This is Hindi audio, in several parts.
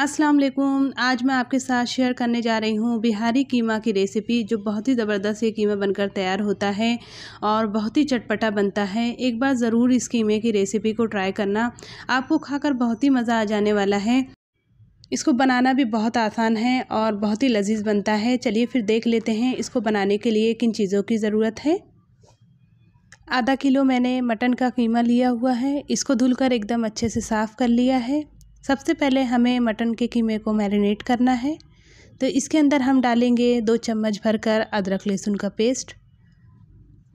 अस्सलाम वालेकुम आज मैं आपके साथ शेयर करने जा रही हूँ बिहारी कीमा की रेसिपी जो बहुत ही ज़बरदस्त ये कीमा बनकर तैयार होता है और बहुत ही चटपटा बनता है एक बार ज़रूर इस कीमे की रेसिपी को ट्राई करना आपको खाकर बहुत ही मज़ा आ जाने वाला है इसको बनाना भी बहुत आसान है और बहुत ही लजीज बनता है चलिए फिर देख लेते हैं इसको बनाने के लिए किन चीज़ों की ज़रूरत है आधा किलो मैंने मटन का कीमा लिया हुआ है इसको धुलकर एकदम अच्छे से साफ़ कर लिया है सबसे पहले हमें मटन के कीमे को मैरिनेट करना है तो इसके अंदर हम डालेंगे दो चम्मच भरकर अदरक लहसुन का पेस्ट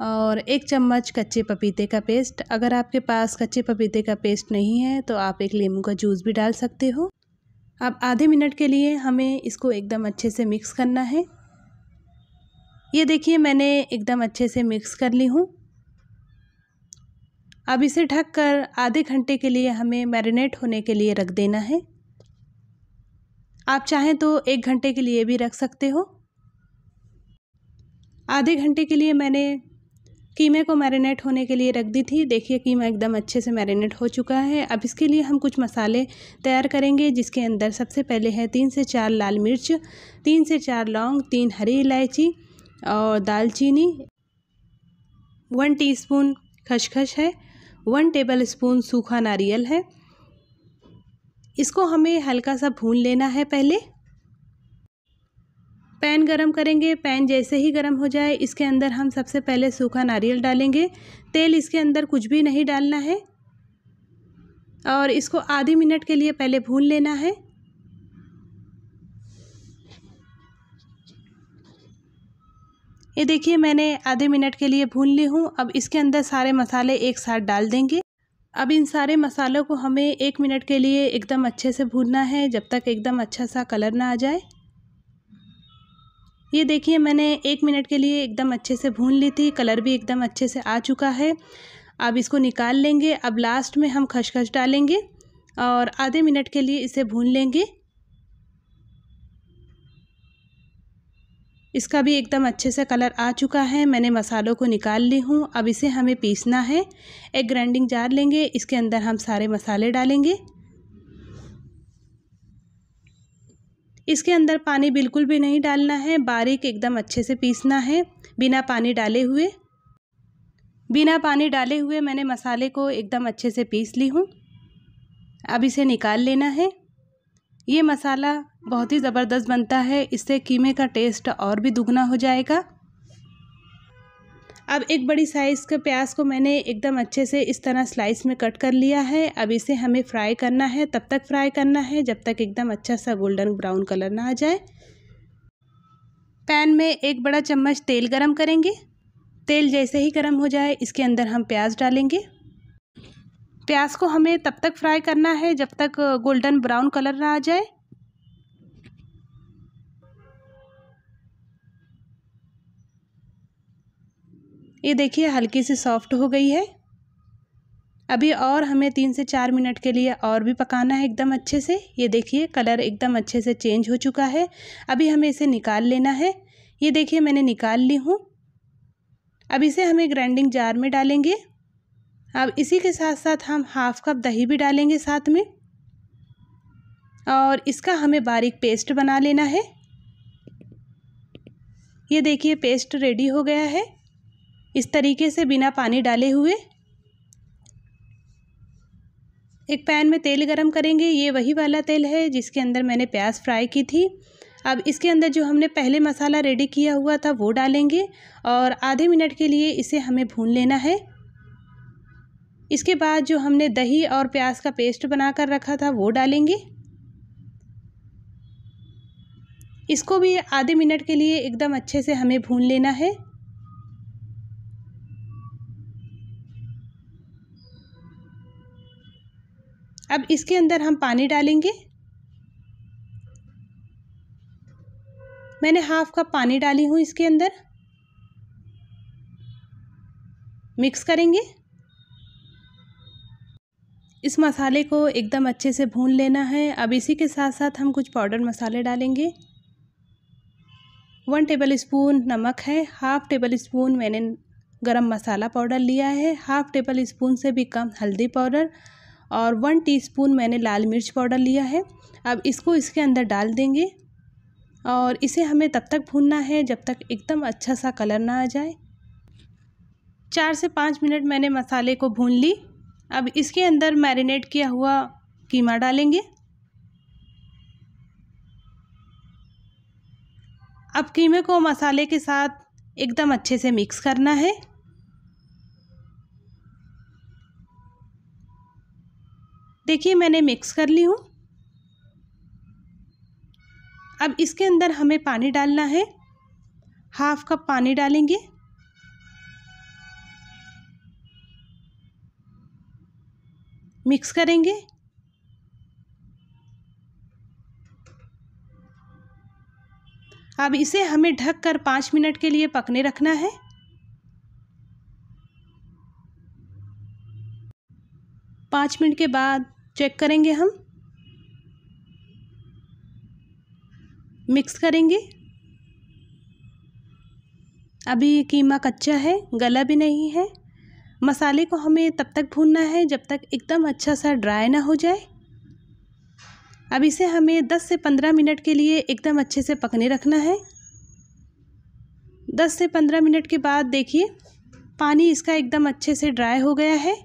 और एक चम्मच कच्चे पपीते का पेस्ट अगर आपके पास कच्चे पपीते का पेस्ट नहीं है तो आप एक लेमू का जूस भी डाल सकते हो अब आधे मिनट के लिए हमें इसको एकदम अच्छे से मिक्स करना है ये देखिए मैंने एकदम अच्छे से मिक्स कर ली हूँ अब इसे ढककर आधे घंटे के लिए हमें मैरिनेट होने के लिए रख देना है आप चाहें तो एक घंटे के लिए भी रख सकते हो आधे घंटे के लिए मैंने कीमे को मैरिनेट होने के लिए रख दी थी देखिए कीमा एकदम अच्छे से मैरिनेट हो चुका है अब इसके लिए हम कुछ मसाले तैयार करेंगे जिसके अंदर सबसे पहले है तीन से चार लाल मिर्च तीन से चार लौंग तीन हरी इलायची और दालचीनी वन टीस्पून खसखस है वन टेबल स्पून सूखा नारियल है इसको हमें हल्का सा भून लेना है पहले पैन गरम करेंगे पैन जैसे ही गरम हो जाए इसके अंदर हम सबसे पहले सूखा नारियल डालेंगे तेल इसके अंदर कुछ भी नहीं डालना है और इसको आधे मिनट के लिए पहले भून लेना है ये देखिए मैंने आधे मिनट के लिए भून ली हूँ अब इसके अंदर सारे मसाले एक साथ डाल देंगे अब इन सारे मसालों को हमें एक मिनट के लिए एकदम अच्छे से भूनना है जब तक एकदम अच्छा सा कलर ना आ जाए ये देखिए मैंने एक मिनट के लिए एकदम अच्छे से भून ली थी कलर भी एकदम अच्छे से आ चुका है अब इसको निकाल लेंगे अब लास्ट में हम खसखस डालेंगे और आधे मिनट के लिए इसे भून लेंगे इसका भी एकदम अच्छे से कलर आ चुका है मैंने मसालों को निकाल ली हूँ अब इसे हमें पीसना है एक ग्राइंडिंग जार लेंगे इसके अंदर हम सारे मसाले डालेंगे इसके अंदर पानी बिल्कुल भी नहीं डालना है बारीक एकदम अच्छे से पीसना है बिना पानी डाले हुए बिना पानी डाले हुए मैंने मसाले को एकदम अच्छे से पीस ली हूँ अब इसे निकाल लेना है ये मसाला बहुत ही ज़बरदस्त बनता है इससे कीमे का टेस्ट और भी दुगना हो जाएगा अब एक बड़ी साइज़ के प्याज को मैंने एकदम अच्छे से इस तरह स्लाइस में कट कर लिया है अब इसे हमें फ्राई करना है तब तक फ्राई करना है जब तक एकदम अच्छा सा गोल्डन ब्राउन कलर ना आ जाए पैन में एक बड़ा चम्मच तेल गरम करेंगे तेल जैसे ही गरम हो जाए इसके अंदर हम प्याज डालेंगे प्याज को हमें तब तक फ्राई करना है जब तक गोल्डन ब्राउन कलर ना आ जाए ये देखिए हल्की सी सॉफ्ट हो गई है अभी और हमें तीन से चार मिनट के लिए और भी पकाना है एकदम अच्छे से ये देखिए कलर एकदम अच्छे से चेंज हो चुका है अभी हमें इसे निकाल लेना है ये देखिए मैंने निकाल ली हूँ अब इसे हमें ग्राइंडिंग जार में डालेंगे अब इसी के साथ साथ हम हाफ़ कप दही भी डालेंगे साथ में और इसका हमें बारीक पेस्ट बना लेना है ये देखिए पेस्ट रेडी हो गया है इस तरीके से बिना पानी डाले हुए एक पैन में तेल गरम करेंगे ये वही वाला तेल है जिसके अंदर मैंने प्याज फ्राई की थी अब इसके अंदर जो हमने पहले मसाला रेडी किया हुआ था वो डालेंगे और आधे मिनट के लिए इसे हमें भून लेना है इसके बाद जो हमने दही और प्याज का पेस्ट बनाकर रखा था वो डालेंगे इसको भी आधे मिनट के लिए एकदम अच्छे से हमें भून लेना है अब इसके अंदर हम पानी डालेंगे मैंने हाफ कप पानी डाली हूँ इसके अंदर मिक्स करेंगे इस मसाले को एकदम अच्छे से भून लेना है अब इसी के साथ साथ हम कुछ पाउडर मसाले डालेंगे वन टेबल स्पून नमक है हाफ़ टेबल स्पून मैंने गरम मसाला पाउडर लिया है हाफ़ टेबल स्पून से भी कम हल्दी पाउडर और वन टीस्पून मैंने लाल मिर्च पाउडर लिया है अब इसको इसके अंदर डाल देंगे और इसे हमें तब तक भूनना है जब तक एकदम अच्छा सा कलर ना आ जाए चार से पाँच मिनट मैंने मसाले को भून ली अब इसके अंदर मैरिनेट किया हुआ कीमा डालेंगे अब कीमे को मसाले के साथ एकदम अच्छे से मिक्स करना है देखिए मैंने मिक्स कर ली हूँ अब इसके अंदर हमें पानी डालना है हाफ कप पानी डालेंगे मिक्स करेंगे अब इसे हमें ढककर पाँच मिनट के लिए पकने रखना है पाँच मिनट के बाद चेक करेंगे हम मिक्स करेंगे अभी कीमा कच्चा है गला भी नहीं है मसाले को हमें तब तक भूनना है जब तक एकदम अच्छा सा ड्राई ना हो जाए अब इसे हमें 10 से 15 मिनट के लिए एकदम अच्छे से पकने रखना है 10 से 15 मिनट के बाद देखिए पानी इसका एकदम अच्छे से ड्राई हो गया है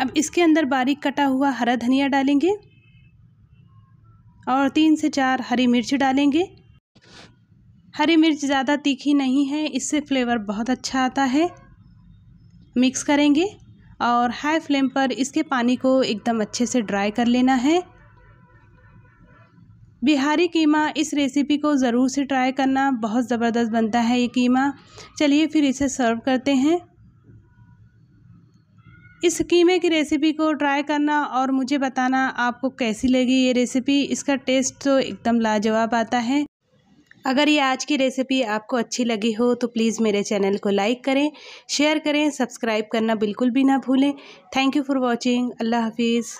अब इसके अंदर बारीक कटा हुआ हरा धनिया डालेंगे और तीन से चार हरी मिर्च डालेंगे हरी मिर्च ज़्यादा तीखी नहीं है इससे फ्लेवर बहुत अच्छा आता है मिक्स करेंगे और हाई फ्लेम पर इसके पानी को एकदम अच्छे से ड्राई कर लेना है बिहारी कीमा इस रेसिपी को ज़रूर से ट्राई करना बहुत ज़बरदस्त बनता है ये कीमा चलिए फिर इसे सर्व करते हैं इस कीमे की रेसिपी को ट्राई करना और मुझे बताना आपको कैसी लगी ये रेसिपी इसका टेस्ट तो एकदम लाजवाब आता है अगर ये आज की रेसिपी आपको अच्छी लगी हो तो प्लीज़ मेरे चैनल को लाइक करें शेयर करें सब्सक्राइब करना बिल्कुल भी ना भूलें थैंक यू फॉर वॉचिंग अल्लाह हाफिज़